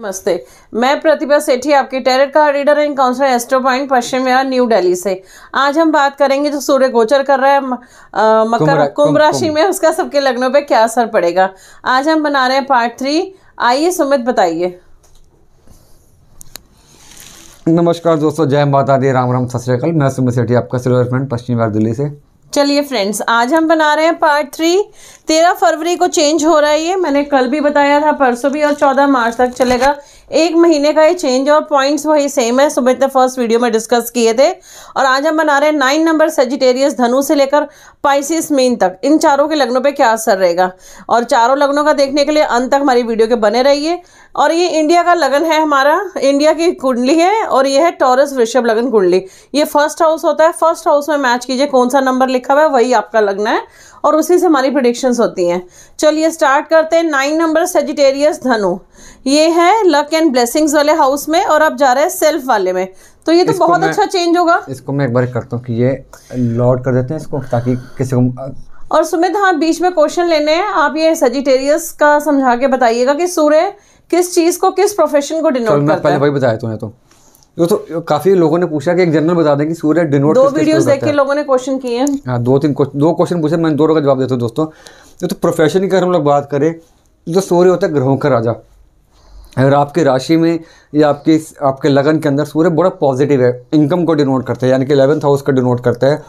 नमस्ते मैं प्रतिभा सेठी आपके टेरेट का reader and counsellor astro point Paschim Vihar New Delhi से आज हम बात करेंगे जो सूर्य गोचर कर रहा है मकर कुंभ राशि में उसका सबके लग्नों पे क्या असर पड़ेगा आज हम बना रहे हैं पार्ट थ्री आइए सुमित बताइए नमस्कार दोस्तों जय माता दी राम राम सत मैं सुमित सेठी आपका सिल्वर फ्रेंड पश्चिम विहार दिल्ली से चलिए फ्रेंड्स आज हम बना रहे हैं पार्ट थ्री तेरह फरवरी को चेंज हो रहा है ये मैंने कल भी बताया था परसों भी और चौदह मार्च तक चलेगा एक महीने का ये चेंज और पॉइंट्स वही सेम है सुबह तक फर्स्ट वीडियो में डिस्कस किए थे और आज हम बना रहे हैं नाइन नंबर सेजिटेरियस धनु से लेकर पाइसिस मीन तक इन चारों के लग्नों पर क्या असर रहेगा और चारों लग्नों का देखने के लिए अंत तक हमारी वीडियो के बने रहिए और ये इंडिया का लगन है हमारा इंडिया की कुंडली है और ये है टॉरस वृषभ लगन कुंडली ये फर्स्ट हाउस होता है फर्स्ट हाउस में मैच कीजिए कौन सा नंबर लिखा हुआ है वही आपका लगना है और उसी से हमारी प्रडिक्शंस होती हैं चलिए स्टार्ट करते हैं नाइन नंबर सेजिटेरियस धनु ये है लक एंड ब्लेसिंग्स वाले हाउस में और अब जा रहे हैं सेल्फ वाले में तो ये तो बहुत अच्छा चेंज होगा इसको मैं एक बार करता हूँ कि ये लॉर्ड कर देते हैं इसको ताकि किसी को और सुमित हाँ बीच में क्वेश्चन लेने हैं आप ये सजिटेरियस का समझा के बताइएगा कि सूर्य किस चीज को किस प्रोफेशन को डिनोट करता है पहले वही बताया तूने तो जो तो काफी लोगों ने पूछा कि एक जनरल बता दें कि सूर्य डिनोट दो वीडियोस देख के लोगों ने क्वेश्चन किए हैं हाँ दो तीन दो क्वेश्चन पूछे मैं दोनों का जवाब देता हूँ दोस्तों जो तो प्रोफेशन की अगर हम लोग बात करें तो जो सूर्य होता है ग्रहों का राजा अगर आपकी राशि में या आपके आपके लगन के अंदर सूर्य बड़ा पॉजिटिव है इनकम को डिनोट करता है यानी कि इलेवंथ हाउस का डिनोट करता है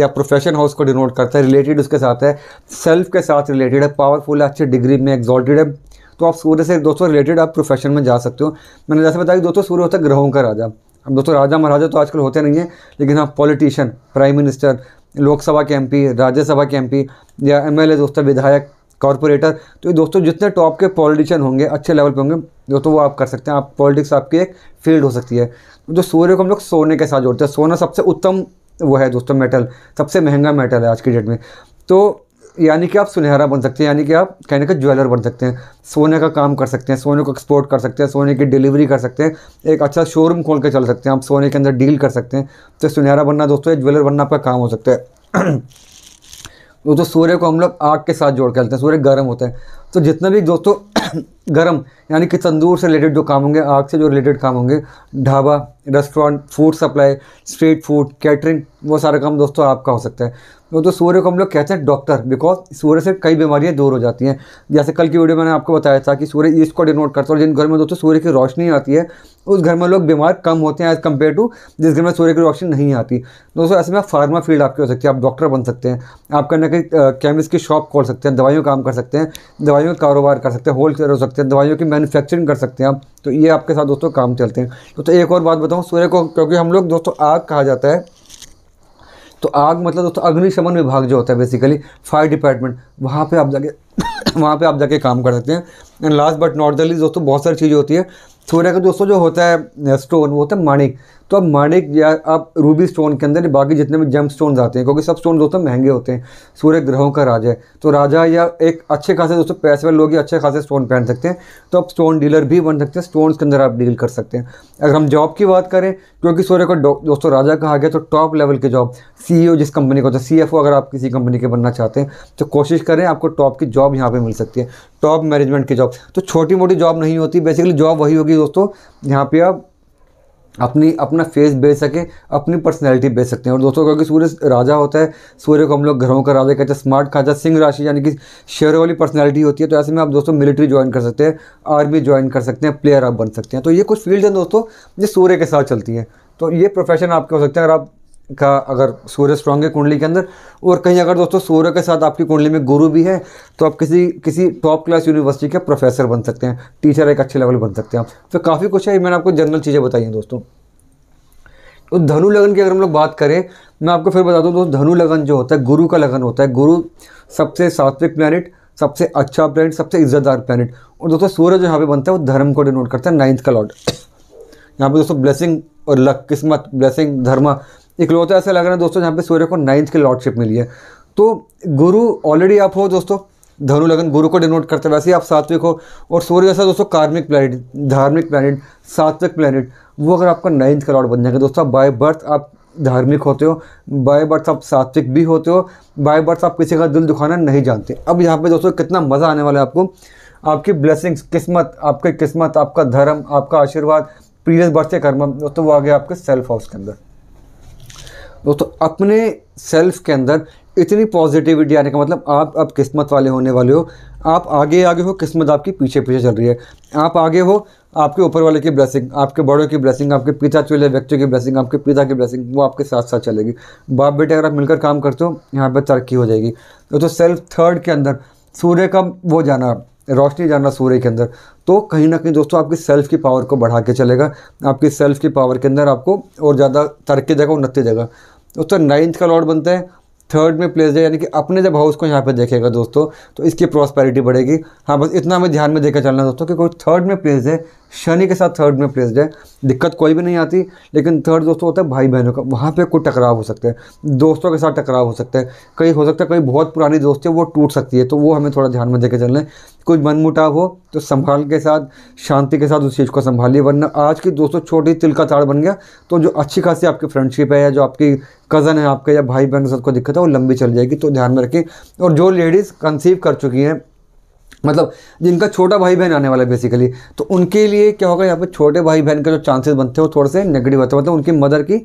या प्रोफेशन हाउस को डिनोट करता है रिलेटेड उसके साथ है सेल्फ के साथ रिलेटेड है पावरफुल है अच्छी डिग्री में एग्जॉल्टेड है तो आप सूर्य से दोस्तों रिलेटेड आप प्रोफेशन में जा सकते हो मैंने जैसे बताया कि दोस्तों सूर्य होता है ग्रहों का राजा अब दोस्तों राजा महाराजा तो आजकल होते नहीं हैं लेकिन हाँ पॉलिटिशियन प्राइम मिनिस्टर लोकसभा के एमपी राज्यसभा के एमपी या एमएलए दोस्तों विधायक कॉरपोरेटर तो ये दोस्तों जितने टॉप के पॉलिटिशियन होंगे अच्छे लेवल पे होंगे दोस्तों वो आप कर सकते हैं आप पॉलिटिक्स आपकी एक फील्ड हो सकती है जो सूर्य को हम लोग सोने के साथ जोड़ते हैं सोना सबसे उत्तम वो है दोस्तों मेटल सबसे महंगा मेटल है आज की डेट में तो यानी कि आप सुनहरा बन सकते हैं यानी कि आप कहने का ज्वेलर बन सकते हैं सोने का काम कर सकते हैं सोने को एक्सपोर्ट कर सकते हैं सोने की डिलीवरी कर सकते हैं एक अच्छा शोरूम खोल के चल सकते हैं आप सोने के अंदर डील कर सकते हैं तो सुनहरा बनना दोस्तों ज्वेलर बनना आपका काम हो सकता है दोस्तों सूर्य को हम लोग आग के साथ जोड़ के चलते हैं सूर्य गर्म होता है तो जितना भी दोस्तों गर्म यानी कि तंदूर से रिलेटेड जो काम होंगे आग से जो रिलेटेड काम होंगे dhaba restaurant food supply street food catering वो सारा काम दोस्तों आपका हो सकता है वो तो सूर्य को हम लोग कहते हैं डॉक्टर बिकॉज सूर्य से कई बीमारियां दूर हो जाती हैं जैसे कल की वीडियो मैंने आपको बताया था कि सूर्य ईस्ट को डिनोट करता है और जिन घर में दोस्तों सूर्य की रोशनी आती है उस घर में लोग बीमार कम होते हैं एज़ कम्पेयर टू जिस घर में सूर्य की रोशनी नहीं आती दोस्तों ऐसे में फार्मा फील्ड आपकी हो सकती है आप डॉक्टर बन सकते हैं आप कहीं ना कहीं केमिस्ट की शॉप खोल सकते हैं दवाइयों काम कर सकते हैं दवाइयों का कारोबार कर सकते हैं होल हो सकते हैं सकते हैं दवाइयों की मैन्युफैक्चरिंग कर सकते हैं आप तो ये आपके साथ दोस्तों काम चलते हैं तो एक और बात बताऊँ सूर्य को क्योंकि हम लोग दोस्तों आग कहा जाता है तो आग मतलब दोस्तों अग्निशमन विभाग जो होता है बेसिकली फायर डिपार्टमेंट वहाँ पर आप जाके वहाँ पर आप जाके काम कर सकते हैं एंड लास्ट बट नॉट दिल्ली दोस्तों बहुत सारी चीज़ें होती है सूर्य का दोस्तों जो होता है स्टोन वो होता है माणिक तो आप माणिक या आप रूबी स्टोन के अंदर बाकी जितने भी जम स्टोन आते हैं क्योंकि सब स्टोन दोस्तों महंगे होते हैं सूर्य ग्रहों का राजा है तो राजा या एक अच्छे खासे दोस्तों पैसे वाले लोग अच्छे खासे स्टोन पहन सकते हैं तो आप स्टोन डीलर भी बन सकते हैं स्टोन के अंदर आप डील कर सकते हैं अगर हम जॉब की बात करें क्योंकि सूर्य को दोस्तों राजा कहा गया तो टॉप लेवल की जॉब सी जिस कंपनी का होता है सी अगर आप किसी कंपनी के बनना चाहते हैं तो कोशिश करें आपको टॉप की जॉब यहाँ पर मिल सकती है टॉप मैनेजमेंट की जॉब तो छोटी मोटी जॉब नहीं होती बेसिकली जॉब वही होगी दोस्तों यहाँ पर आप अपनी अपना फेस बेच सकें अपनी पर्सनैलिटी बेच सकते हैं और दोस्तों क्योंकि सूर्य राजा होता है सूर्य को हम लोग घरों का राजा कहते हैं स्मार्ट खाजा सिंह राशि यानी कि शेयर वाली पर्सनैलिटी होती है तो ऐसे में आप दोस्तों मिलिट्री ज्वाइन कर सकते हैं आर्मी ज्वाइन कर सकते हैं प्लेयर आप बन सकते हैं तो ये कुछ फील्ड हैं दोस्तों जो सूर्य के साथ चलती हैं तो ये प्रोफेशन आपके हो सकते हैं अगर आप का अगर सूर्य स्ट्रांग है कुंडली के अंदर और कहीं अगर दोस्तों सूर्य के साथ आपकी कुंडली में गुरु भी है तो आप किसी किसी टॉप क्लास यूनिवर्सिटी के प्रोफेसर बन सकते हैं टीचर एक अच्छे लेवल बन सकते हैं आप तो काफ़ी कुछ है मैंने आपको जनरल चीज़ें बताई हैं दोस्तों तो धनु लगन की अगर हम लोग बात करें मैं आपको फिर बता दूँ दोस्तों धनु लगन जो होता है गुरु का लगन होता है गुरु सबसे सात्विक प्लानट सबसे अच्छा प्लानट सबसे इज्जतदार प्लानट और दोस्तों सूर्य जो यहाँ पे बनता है वो धर्म को डिनोट करता है नाइन्थ का लॉर्ड यहाँ पे दोस्तों ब्लेसिंग और लक किस्मत ब्लेसिंग धर्म इकलौता ऐसा लग रहा है दोस्तों जहाँ पे सूर्य को नाइन्थ की लॉर्डशिप मिली है तो गुरु ऑलरेडी आप हो दोस्तों धनु लगन गुरु को डिनोट करते हैं वैसे ही आप सात्विक हो और सूर्य जैसा दोस्तों कार्मिक प्लैनेट धार्मिक प्लैनेट सात्विक प्लैनेट वो अगर आपका नाइन्थ का लॉर्ड बन जाएगा दोस्तों आप बाय बर्थ आप धार्मिक होते हो बाय बर्थ आप सात्विक भी होते हो बाय बर्थ आप किसी का दिल दुखाना नहीं जानते अब यहाँ पे दोस्तों कितना मज़ा आने वाला है आपको आपकी ब्लेसिंग्स किस्मत आपकी किस्मत आपका धर्म आपका आशीर्वाद प्रीवियस बर्थ के कर्म दोस्तों वो आ गया आपके सेल्फ हाउस के अंदर दोस्तों अपने सेल्फ के अंदर इतनी पॉजिटिविटी आने का मतलब आप अब किस्मत वाले होने वाले हो आप आगे आगे हो किस्मत आपकी पीछे पीछे चल रही है आप आगे हो आपके ऊपर वाले की ब्लेसिंग आपके बड़ों की ब्लेसिंग आपके पिता चूल्हे व्यक्तियों की ब्लेसिंग आपके पिता की ब्लेसिंग वो आपके साथ साथ चलेगी बाप बेटे अगर आप मिलकर काम करते हो यहाँ पर तरक्की हो जाएगी दोस्तों सेल्फ थर्ड के अंदर सूर्य का वो जाना रोशनी जाना सूर्य के अंदर तो कहीं ना कहीं दोस्तों आपकी सेल्फ की पावर को बढ़ा के चलेगा आपकी सेल्फ की पावर के अंदर आपको और ज़्यादा तरक्की देगा उन्नति देगा दोस्तों नाइन्थ का लॉर्ड बनता है थर्ड में प्लेस है यानी कि अपने जब हाउस को यहाँ पे देखेगा दोस्तों तो इसकी प्रॉस्पेरिटी बढ़ेगी हाँ बस इतना हमें ध्यान में देखकर चलना दोस्तों कि कोई थर्ड में प्लेस है शनि के साथ थर्ड में प्लेस है दिक्कत कोई भी नहीं आती लेकिन थर्ड दोस्तों होता है भाई बहनों का वहाँ पे कोई टकराव हो सकता है दोस्तों के साथ टकराव हो सकता है कहीं हो सकता है कहीं बहुत पुरानी दोस्ती है वो टूट सकती है तो वो हमें थोड़ा ध्यान में देकर चलना है कुछ मनमुटाव हो तो संभाल के साथ शांति के साथ उस चीज़ को संभालिए वरना आज की दोस्तों छोटी तिल का ताड़ बन गया तो जो अच्छी खासी आपकी फ्रेंडशिप है या जो आपकी कज़न है आपके या भाई बहन के साथ को दिक्कत है वो लंबी चल जाएगी तो ध्यान में रखें और जो लेडीज़ कंसीव कर चुकी हैं मतलब जिनका छोटा भाई बहन आने वाला है बेसिकली तो उनके लिए क्या होगा यहाँ पे छोटे भाई बहन के जो चांसेस बनते हैं वो थोड़े से नेगेटिव होते हैं मतलब उनकी मदर की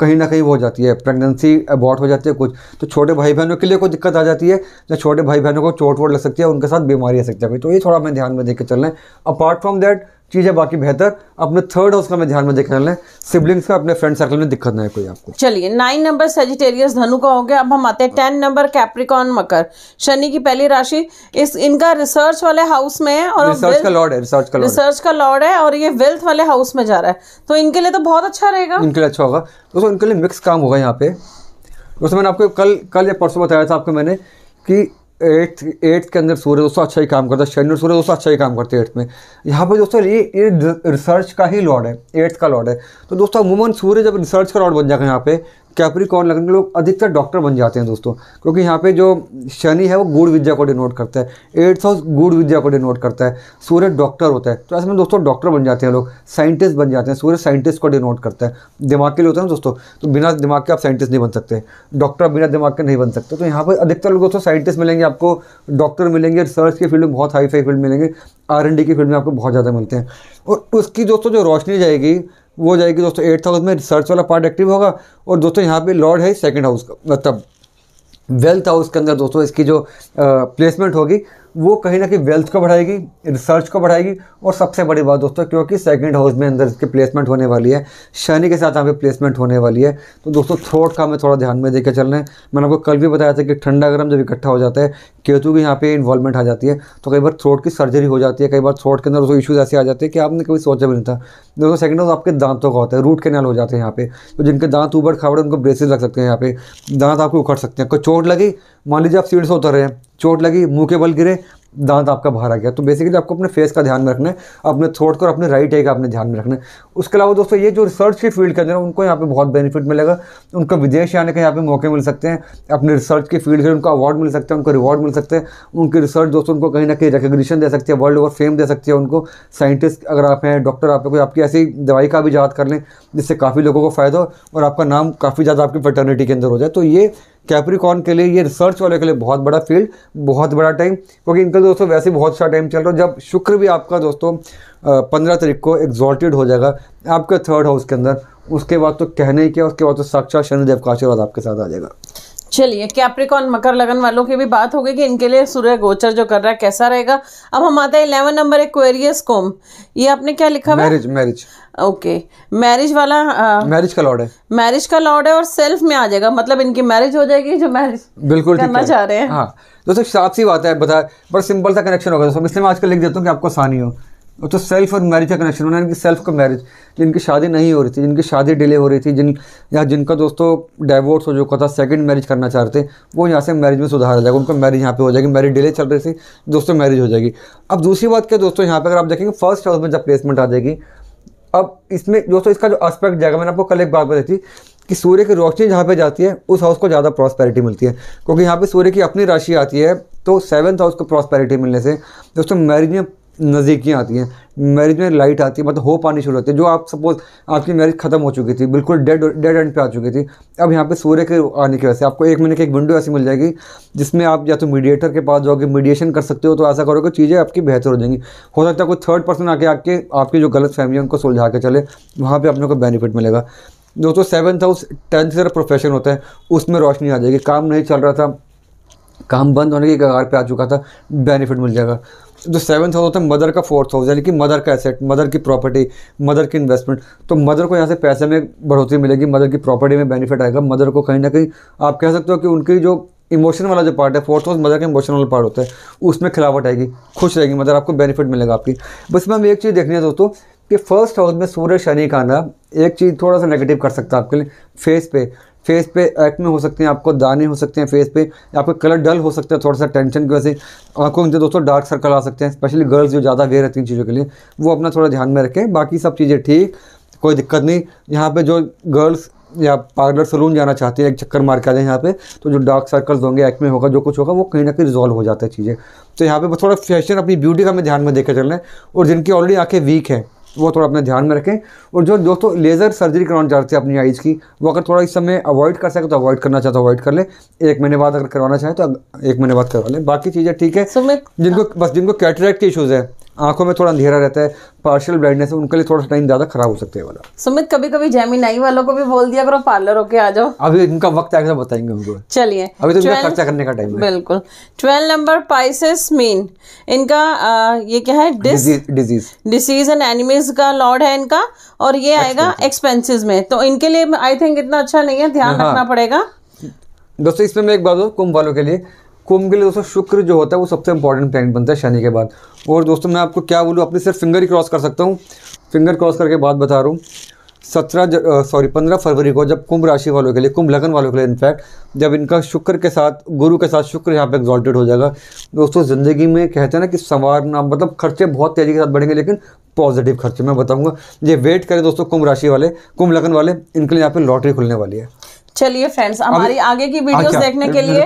कहीं ना कहीं वो हो जाती है प्रेगनेंसी अबॉर्ट हो जाती है कुछ तो छोटे भाई बहनों के लिए कोई दिक्कत आ जाती है या छोटे भाई बहनों को चोट वोट लग सकती है उनके साथ बीमारी आ सकती है तो ये थोड़ा हमें ध्यान में देख के चल रहे हैं अपार्ट फ्रॉम दैट चीज़ें बाकी बेहतर अपने थर्ड हाउस का मैं ध्यान में देखने लें सिबलिंग्स का अपने फ्रेंड सर्कल में दिक्कत ना है कोई आपको चलिए नाइन नंबर सेजिटेरियस धनु का हो गया अब हम आते हैं टेन नंबर कैप्रिकॉन मकर शनि की पहली राशि इस इनका रिसर्च वाले हाउस में है और रिसर्च का लॉर्ड है रिसर्च का रिसर्च का लॉर्ड है और ये वेल्थ वाले हाउस में जा रहा है तो इनके लिए तो बहुत अच्छा रहेगा इनके लिए अच्छा होगा दोस्तों इनके लिए मिक्स काम होगा यहाँ पे दोस्तों मैंने आपको कल कल या परसों बताया था आपको मैंने कि एट्थ एट्थ के अंदर सूर्य दोस्तों अच्छा ही काम करता है शनि और सूर्य दोस्तों अच्छा ही काम करते हैं एट्थ में यहाँ पर दोस्तों ये ये रिसर्च का ही लॉर्ड है एट्थ का लॉर्ड है तो दोस्तों अमूमन सूर्य जब रिसर्च का लॉर्ड बन जाएगा यहाँ पे कैप्रिकॉन लग्न के लोग अधिकतर डॉक्टर बन जाते हैं दोस्तों क्योंकि यहाँ पे जो शनि है वो गुड़ विद्या को डिनोट करता है एट्थ हाउस गुड़ विद्या को डिनोट करता है सूर्य डॉक्टर होता है तो ऐसे में दोस्तों डॉक्टर बन जाते हैं लोग साइंटिस्ट बन जाते हैं सूर्य साइंटिस्ट को डिनोट करता है दिमाग के लिए होता है ना दोस्तों तो बिना दिमाग के आप साइंटिस्ट नहीं बन सकते डॉक्टर बिना दिमाग के नहीं बन सकते तो यहाँ पर अधिकतर लोग दोस्तों साइंटिस्ट मिलेंगे आपको डॉक्टर मिलेंगे रिसर्च की फील्ड में बहुत हाई फाई फील्ड मिलेंगे आर की फील्ड में आपको बहुत ज़्यादा मिलते हैं और उसकी दोस्तों जो रोशनी जाएगी वो हो जाएगी दोस्तों एट्थ हाउस में रिसर्च वाला पार्ट एक्टिव होगा और दोस्तों यहाँ पे लॉर्ड है सेकंड हाउस का मतलब वेल्थ हाउस के अंदर दोस्तों इसकी जो प्लेसमेंट होगी वो कहीं ना कहीं वेल्थ को बढ़ाएगी रिसर्च को बढ़ाएगी और सबसे बड़ी बात दोस्तों क्योंकि सेकंड हाउस में अंदर इसकी प्लेसमेंट होने वाली है शनि के साथ यहाँ पे प्लेसमेंट होने वाली है तो दोस्तों थ्रोट का हमें थोड़ा ध्यान में देकर रहे हैं मैंने आपको कल भी बताया था कि ठंडा गर्म जब इकट्ठा हो जाता है केतु की यहाँ पे इन्वॉल्वमेंट आ जाती है तो कई बार थ्रोट की सर्जरी हो जाती है कई बार थ्रोट के अंदर दोस्तों इशूज़ ऐसे आ जाते हैं कि आपने कभी सोचा भी नहीं था दोस्तों सेकेंड हाउस आपके दांतों का होता है रूट कैनल हो जाते हैं यहाँ पे तो जिनके दांत ऊबड़ खाबड़ उनको ब्रेसिस लग सकते हैं यहाँ पे दांत आपको उखड़ सकते हैं कोई चोट लगी मान लीजिए आप सीढ़ से उतर रहे हैं चोट लगी मुंह के बल गिरे दांत आपका बाहर आ गया तो बेसिकली आपको अपने फेस का ध्यान में रखना है अपने थ्रोट को और अपने राइट आई का अपने ध्यान में रखना है उसके अलावा दोस्तों ये जो रिसर्च की फील्ड के अंदर उनको यहाँ पे बहुत बेनिफिट मिलेगा उनको विदेश आने के यहाँ पे मौके मिल सकते हैं अपने रिसर्च की फील्ड के उनको अवार्ड मिल सकते हैं उनको रिवॉर्ड मिल सकते हैं उनकी रिसर्च दोस्तों उनको कहीं ना कहीं रिकग्निशन दे सकती है वर्ल्ड ओवर फेम दे सकती है उनको साइंटिस्ट अगर आप हैं डॉक्टर आप कोई आपकी ऐसी दवाई का भी याद कर लें जिससे काफ़ी लोगों को फ़ायदा हो और आपका नाम काफ़ी ज़्यादा आपकी फर्टर्निटी के अंदर हो जाए तो ये कैप्रिकॉन के लिए ये रिसर्च वाले के लिए बहुत बड़ा फील्ड बहुत बड़ा टाइम क्योंकि इनका दोस्तों वैसे बहुत सारा टाइम चल रहा है जब शुक्र भी आपका दोस्तों पंद्रह तारीख को एग्जॉल्टेड हो जाएगा आपके थर्ड हाउस के अंदर उसके बाद तो कहने ही क्या उसके बाद तो साक्षात शनिदेव का आशीर्वाद आपके साथ आ जाएगा चलिए कैप्रिकॉन मकर लगन वालों की भी बात हो गई कि इनके लिए सूर्य गोचर जो कर रहा है कैसा रहेगा अब हम आते हैं इलेवन नंबर एक्वेरियस कोम ये आपने क्या लिखा हुआ मैरिज मैरिज ओके मैरिज वाला मैरिज का लॉर्ड है मैरिज का लॉर्ड है और सेल्फ में आ जाएगा मतलब इनकी मैरिज हो जाएगी जो मैरिज बिल्कुल करना चाह रहे हैं हाँ दोस्तों साफ सी बात है बता बड़ा सिंपल सा कनेक्शन होगा दोस्तों इसलिए मैं आजकल लिख देता हूँ कि आपको आसानी हो तो और तो सेल्फ और मैरिज का कनेक्शन होना इनकी सेल्फ का मैरिज जिनकी शादी नहीं हो रही थी जिनकी शादी डिले हो रही थी जिन या जिनका दोस्तों डाइवोर्स हो चुका था सेकंड मैरिज करना चाहते वो यहाँ से मैरिज में सुधार आ जाएगा उनका मैरिज यहाँ पे हो जाएगी मैरिज डिले चल रही थी दोस्तों मैरिज हो जाएगी अब दूसरी बात क्या दोस्तों यहाँ पर अगर आप देखेंगे फर्स्ट हाउस में जब प्लेसमेंट आ जाएगी अब इसमें दोस्तों इसका जो एस्पेक्ट जाएगा मैंने आपको कल एक बात बताई थी कि सूर्य की रोशनी जहाँ पे जाती है उस हाउस को ज़्यादा प्रॉस्पेरिटी मिलती है क्योंकि यहाँ पे सूर्य की अपनी राशि आती है तो सेवन्थ हाउस को प्रॉस्पेरिटी मिलने से दोस्तों मैरिज में नज़दीकियाँ आती हैं मैरिज में लाइट आती है मतलब होप आनी शुरू होती है जो आप सपोज आपकी मैरिज खत्म हो चुकी थी बिल्कुल डेड डेड एंड पे आ चुकी थी अब यहाँ पे सूर्य के आने की वजह से आपको एक महीने की एक विंडो ऐसी मिल जाएगी जिसमें आप या तो मीडिएटर के पास जाओगे मीडिएशन कर सकते हो तो ऐसा करोगे चीज़ें आपकी बेहतर हो जाएंगी हो सकता है कोई थर्ड पर्सन आके आपके आपकी जो गलत फैमिली है उनको सुलझा के चले वहाँ पर अपने को बेनिफिट मिलेगा दोस्तों सेवन्थ हाउस टेंथ ज़रा प्रोफेशन होता है उसमें रोशनी आ जाएगी काम नहीं चल रहा था काम बंद होने की कगार पे आ चुका था बेनिफिट मिल जाएगा जो सेवन्थ हाउस होता है मदर तो का फोर्थ हाउस यानी कि मदर का एसेट मदर की प्रॉपर्टी मदर की इन्वेस्टमेंट तो मदर को यहाँ से पैसे में बढ़ोतरी मिलेगी मदर की प्रॉपर्टी में बेनिफिट आएगा मदर को कहीं ना कहीं आप कह सकते हो कि उनकी जो इमोशन वाला जो पार्ट है फोर्थ हाउस मदर का इमोशन वाला पार्ट होता है उसमें खिलावट आएगी खुश रहेगी मदर आपको बेनिफिट मिलेगा आपकी बस में हम एक चीज़ देखनी है दोस्तों कि फर्स्ट हाउस में सूर्य शनि का आना एक चीज़ थोड़ा सा नेगेटिव कर सकता है आपके लिए फेस पे फेस पे एक्ने हो सकते हैं आपको दाने हो सकते हैं फेस पे आपका कलर डल हो सकता है थोड़ा सा टेंशन की वजह से आंखों में दोस्तों डार्क सर्कल आ सकते हैं स्पेशली गर्ल्स जो ज़्यादा वेयर रहती हैं चीज़ों के लिए वो अपना थोड़ा ध्यान में रखें बाकी सब चीज़ें ठीक कोई दिक्कत नहीं यहाँ पर जो गर्ल्स या पार्लर सलून जाना चाहते हैं एक चक्कर मार के आ जाए यहाँ पे तो जो डार्क सर्कल्स होंगे में होगा जो कुछ होगा वो कहीं ना कहीं रिजॉल्व हो जाता है चीज़ें तो यहाँ पे बस थोड़ा फैशन अपनी ब्यूटी का हमें ध्यान में चल चलना है और जिनकी ऑलरेडी आंखें वीक हैं वो थोड़ा अपने ध्यान में रखें और जो दोस्तों लेज़र सर्जरी कराना चाहते हैं अपनी आइज़ की वो अगर थोड़ा इस समय अवॉइड कर सके तो अवॉइड करना चाहते तो अवॉइड कर लें एक महीने बाद अगर करवाना चाहें तो एक महीने बाद करवा लें बाकी चीज़ें ठीक है जिनको बस जिनको कैटरेक्ट के इशूज़ है आंखों में थोड़ा अंधेरा रहता है पार्शियल ब्राइटनेस है उनके लिए थोड़ा टाइम ज़्यादा खराब हो सकता है वाला सुमित कभी कभी जैमी नाई वालों को भी बोल दिया करो पार्लर होके आ जाओ अभी इनका वक्त आएगा बताएंगे उनको चलिए अभी तो इनका खर्चा करने का टाइम है बिल्कुल ट्वेल्व नंबर पाइसिस मीन इनका आ, ये क्या है डिजीज डिजीज एंड एनिमीज का लॉर्ड है इनका और ये आएगा एक्सपेंसिस में तो इनके लिए आई थिंक इतना अच्छा नहीं है ध्यान हाँ। रखना पड़ेगा दोस्तों इसमें मैं एक बात कुंभ वालों के लिए कुंभ के लिए दोस्तों शुक्र जो होता है वो सबसे इंपॉर्टेंट प्लैनेट बनता है शनि के बाद और दोस्तों मैं आपको क्या बोलूँ अपनी सिर्फ फिंगर ही क्रॉस कर सकता हूँ फिंगर क्रॉस करके बात बता रहा हूँ सत्रह सॉरी पंद्रह फरवरी को जब कुंभ राशि वालों के लिए कुंभ लगन वालों के लिए इनफैक्ट जब इनका शुक्र के साथ गुरु के साथ शुक्र यहाँ पे एग्जॉल्टेड हो जाएगा दोस्तों ज़िंदगी में कहते हैं ना कि संवारना मतलब खर्चे बहुत तेज़ी के साथ बढ़ेंगे लेकिन पॉजिटिव खर्चे मैं बताऊँगा ये वेट करें दोस्तों कुंभ राशि वाले कुंभ लगन वाले इनके लिए यहाँ पर लॉटरी खुलने वाली है चलिए फ्रेंड्स हमारी आगे की वीडियोस हाँ, देखने के लिए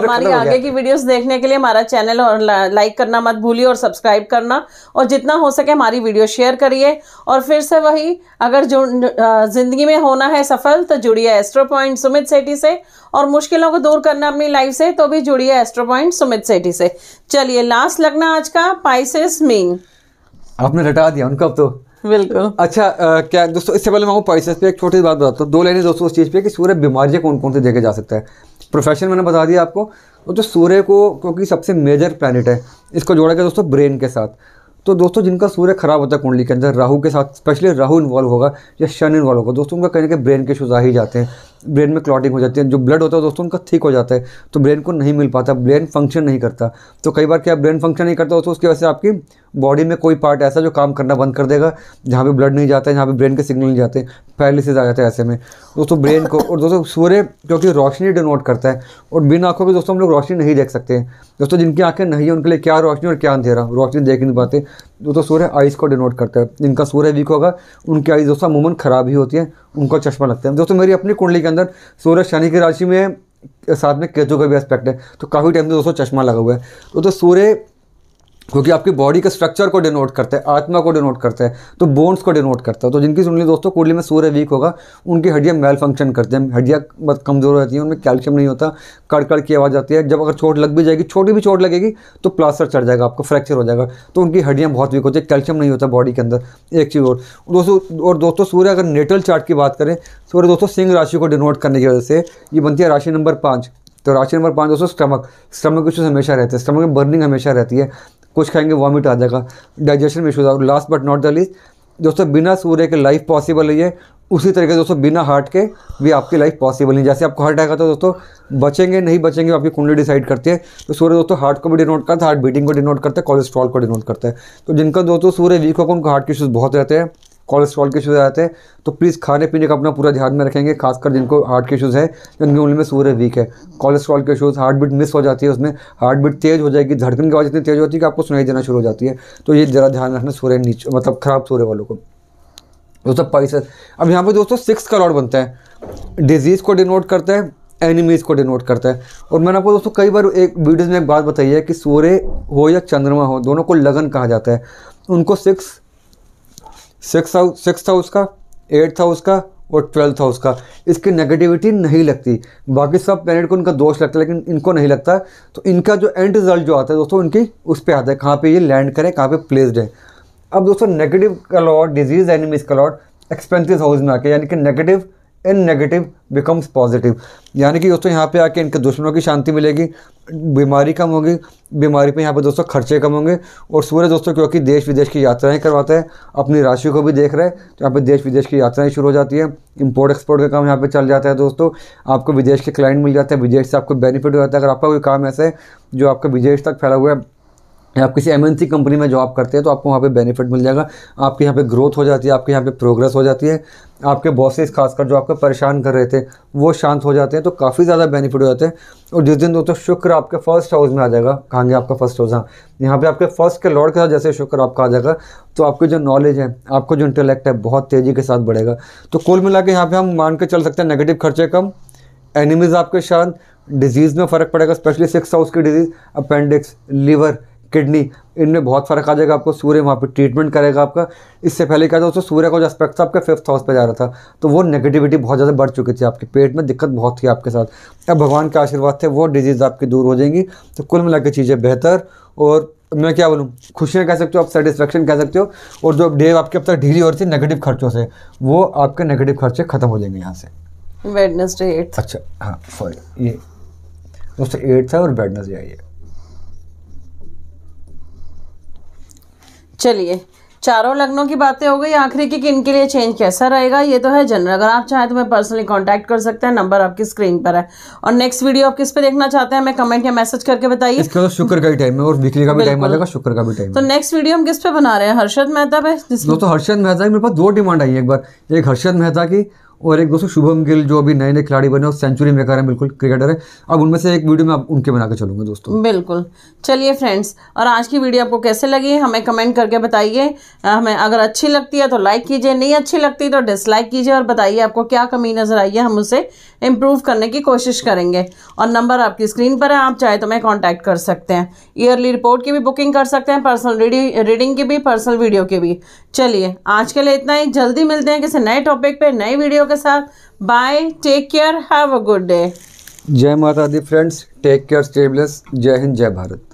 हमारी आगे की वीडियोस देखने के लिए हमारा चैनल और लाइक करना मत भूलिए और सब्सक्राइब करना और जितना हो सके हमारी वीडियो शेयर करिए और फिर से वही अगर जो जिंदगी में होना है सफल तो जुड़िए एस्ट्रो पॉइंट सुमित सेठी से और मुश्किलों को दूर करना अपनी लाइफ से तो भी जुड़िए एस्ट्रो पॉइंट सुमित सेठी से चलिए लास्ट लगना आज का पाइसिस मीन आपने रटा दिया उनको अब तो बिल्कुल अच्छा आ, क्या दोस्तों इससे पहले मैं आपको पॉइस पे एक छोटी सी बात बताता हूँ दो लाइन दोस्तों उस चीज़ पे कि सूर्य बीमारियाँ कौन कौन से देखे जा सकता है प्रोफेशन मैंने बता दिया आपको और जो सूर्य को क्योंकि सबसे मेजर प्लानट है इसको जोड़ा गया दोस्तों ब्रेन के साथ तो दोस्तों जिनका सूर्य खराब होता है कुंडली के अंदर राहु के साथ स्पेशली राहु इन्वॉल्व होगा या शन इन्वॉल्व होगा दोस्तों उनका कहने के ब्रेन के इशूज़ आ ही जाते हैं ब्रेन में क्लॉटिंग हो जाती है जो ब्लड होता है दोस्तों उनका थिक हो जाता है तो ब्रेन को नहीं मिल पाता ब्रेन फंक्शन नहीं करता तो कई बार क्या ब्रेन फंक्शन नहीं करता दोस्तों उसकी वजह से आपकी बॉडी में कोई पार्ट ऐसा जो काम करना बंद कर देगा जहाँ पर ब्लड नहीं जाता है जहाँ पर ब्रेन के सिग्नल नहीं जाते पैरालिसिस आ जाते हैं ऐसे में दोस्तों ब्रेन को और दोस्तों सूर्य क्योंकि रोशनी डिनोट करता है और बिना आंखों के दोस्तों हम लोग रोशनी नहीं देख सकते हैं दोस्तों जिनकी आंखें नहीं है उनके लिए क्या रोशनी और क्या अंधेरा रोशनी देख नहीं पाते दोस्तों सूर्य आइज़ को डिनोट करता है जिनका सूर्य वीक होगा उनकी आइज़ दोस्तों अमूमन खराब ही होती है उनका चश्मा लगता है दोस्तों मेरी अपनी कुंडली के अंदर सूर्य शनि की राशि में साथ में केतु का भी एस्पेक्ट है तो काफ़ी टाइम से दोस्तों चश्मा लगा हुआ है तो, तो सूर्य क्योंकि आपकी बॉडी के स्ट्रक्चर को डिनोट करता है आत्मा को डिनोट करता है तो बोन्स को डिनोट करता है तो जिनकी सुन ली दोस्तों कुंडली में सूर्य वीक होगा उनकी हड्डियाँ मेल फंक्शन करते हैं हड्डियाँ बहुत कमज़ोर रहती हैं उनमें कैल्शियम नहीं होता कड़कड़ की आवाज़ आती है जब अगर चोट लग भी जाएगी छोटी भी चोट लगेगी तो प्लास्टर चढ़ जाएगा आपको फ्रैक्चर हो जाएगा तो उनकी हड्डियाँ बहुत वीक होती है कैल्शियम नहीं होता बॉडी के अंदर एक चीज़ और दोस्तों और दोस्तों सूर्य अगर नेटल चार्ट की बात करें सूर्य दोस्तों सिंह राशि को डिनोट करने की वजह से ये बनती है राशि नंबर पाँच तो राशि नंबर पाँच दोस्तों स्टमक स्टमक इश्यूज हमेशा रहते हैं स्टमक में बर्निंग हमेशा रहती है कुछ खाएंगे वॉमिट आ जाएगा डाइजेशन में इशूज़ आ last but not the least दोस्तों बिना सूर्य के लाइफ पॉसिबल नहीं है उसी तरीके से दोस्तों बिना हार्ट के भी आपकी लाइफ पॉसिबल नहीं जैसे आपको हार्ट आएगा तो दोस्तों बचेंगे नहीं बचेंगे आपकी कुंडली डिसाइड करती है तो सूर्य दोस्तों हार्ट को भी डिनोट करता है हार्ट बीटिंग को डिनोट करता है कोलेस्ट्रॉल को डिनोट करता है तो जिनका दोस्तों सूर्य वीक होगा उनको हार्ट के इशूज़ बहुत रहते हैं कोलेस्ट्रॉल के इशूज़ आते हैं तो प्लीज़ खाने पीने का अपना पूरा ध्यान में रखेंगे खासकर जिनको हार्ट के इशूज़ हैं जिनके में सूर्य वीक है कोलेस्ट्रॉल के इशूज़ हार्ट बीट मिस हो जाती है उसमें हार्ट बीट तेज़ हो जाएगी धड़कन की आवाज़ इतनी तेज़ होती है कि आपको सुनाई देना शुरू हो जाती है तो ये ज़रा ध्यान रखना सूर्य नीचे मतलब ख़राब सूर्य वालों को दोस्तों पैसे अब यहाँ पर दोस्तों सिक्स करोड़ बनता है डिजीज़ को डिनोट करता है एनिमीज़ को डिनोट करता है और मैंने आपको दोस्तों कई बार एक वीडियोज़ में एक बात बताई है कि सूर्य हो या चंद्रमा हो दोनों को लगन कहा जाता है उनको six six house six house का एट्थ हाउस का और ट्वेल्थ हाउस का इसकी नेगेटिविटी नहीं लगती बाकी सब प्लेनेट को इनका दोष लगता है लेकिन इनको नहीं लगता तो इनका जो एंड रिजल्ट जो आता है दोस्तों इनकी उस पर आता है कहाँ पर ये लैंड करें कहाँ पर प्लेस्ड है अब दोस्तों नेगेटिव का लॉट डिजीज़ एनिमीज़ का लॉट एक्सपेंसिव हाउस में आके यानी कि negative in negative becomes positive यानी कि दोस्तों यहाँ पे आके इनके दुश्मनों की शांति मिलेगी बीमारी कम होगी बीमारी पे यहाँ पे दोस्तों खर्चे कम होंगे और सूर्य दोस्तों क्योंकि देश विदेश की यात्राएं करवाते हैं अपनी राशि को भी देख रहे हैं तो यहाँ पे देश विदेश की यात्राएं शुरू हो जाती है इंपोर्ट एक्सपोर्ट का काम यहाँ पे चल जाता है दोस्तों आपको विदेश के क्लाइंट मिल जाते हैं विदेश से आपको बेनिफिट हो जाता है अगर आपका कोई काम ऐसा है जो आपका विदेश तक फैला हुआ है आप किसी एम कंपनी में जॉब करते हैं तो आपको वहाँ पे बेनिफिट मिल जाएगा आपके यहाँ पे ग्रोथ हो जाती है आपके यहाँ पे प्रोग्रेस हो जाती है आपके बॉसेस खासकर जो आपको परेशान कर रहे थे वो शांत हो जाते हैं तो काफ़ी ज़्यादा बेनिफिट हो जाते हैं और जिस दिन दोस्तों शुक्र आपके फर्स्ट हाउस में आ जाएगा कहेंगे आपका फर्स्ट हाउस हाँ यहाँ पर आपके फर्स्ट के लॉर्ड के साथ जैसे शुक्र आपका आ जाएगा तो आपकी जो नॉलेज है आपका जो इंटेलेक्ट है बहुत तेज़ी के साथ बढ़ेगा तो कुल मिला के यहाँ पर हम मान के चल सकते हैं नेगेटिव खर्चे कम एनिमीज़ आपके शांत डिजीज़ में फ़र्क पड़ेगा स्पेशली सिक्स हाउस की डिजीज़ अपेंडिक्स लीवर किडनी इनमें बहुत फ़र्क आ जाएगा आपको सूर्य वहाँ पर ट्रीटमेंट करेगा आपका इससे पहले क्या था उससे सूर्य का जो एस्पेक्ट था आपका फिफ्थ हाउस पर जा रहा था तो वो नेगेटिविटी बहुत ज़्यादा बढ़ चुकी थी आपके पेट में दिक्कत बहुत थी आपके साथ अब भगवान के आशीर्वाद थे वो डिजीज़ आपकी दूर हो जाएंगी तो कुल मिला चीज़ें बेहतर और मैं क्या बोलूँ खुशियाँ कह सकते हो आप सेटिस्फेक्शन कह सकते हो और जो डे आपके अब तक ढीली हो रही थी नेगेटिव खर्चों से वो आपके नेगेटिव खर्चे खत्म हो जाएंगे यहाँ से वेडनेसडे एट्थ अच्छा हाँ सॉरी ये दोस्तों एट्थ है और वेडनेसडे आई है चलिए चारों लग्नों की बातें हो गई आखिरी की किन के लिए चेंज कैसा रहेगा ये तो है जनरल अगर आप चाहें तो मैं पर्सनली कांटेक्ट कर सकते हैं नंबर आपकी स्क्रीन पर है और नेक्स्ट वीडियो आप किस पे देखना चाहते हैं हमें कमेंट या मैसेज करके बताइए इसका तो शुक्र का ही टाइम है और वीकली का भी टाइम लगेगा शुक्र का भी टाइम तो नेक्स्ट वीडियो हम किस पे बना रहे हैं हर्षद मेहता पे दोस्तों हर्षद मेहता की मेरे पास दो डिमांड आई है एक बार एक हर्षद मेहता की और एक दोस्तों शुभम गिल जो अभी नए नए खिलाड़ी बने और सेंचुरी मेकर हैं बिल्कुल क्रिकेटर है अब उनमें से एक वीडियो में उनके बना के दोस्तों बिल्कुल चलिए फ्रेंड्स और आज की वीडियो आपको कैसे लगी हमें कमेंट करके बताइए हमें अगर अच्छी लगती है तो लाइक कीजिए नहीं अच्छी लगती तो डिसलाइक कीजिए और बताइए आपको क्या कमी नज़र आई है हम उसे इम्प्रूव करने की कोशिश करेंगे और नंबर आपकी स्क्रीन पर है आप चाहे तो मैं कॉन्टैक्ट कर सकते हैं ईयरली रिपोर्ट की भी बुकिंग कर सकते हैं पर्सनल रीडिंग की भी पर्सनल वीडियो की भी चलिए आज के लिए इतना ही जल्दी मिलते हैं किसी नए टॉपिक पर नई वीडियो वीडियो के साथ bye take care have a good day जय माता दी फ्रेंड्स टेक केयर स्टेबलेस जय हिंद जय भारत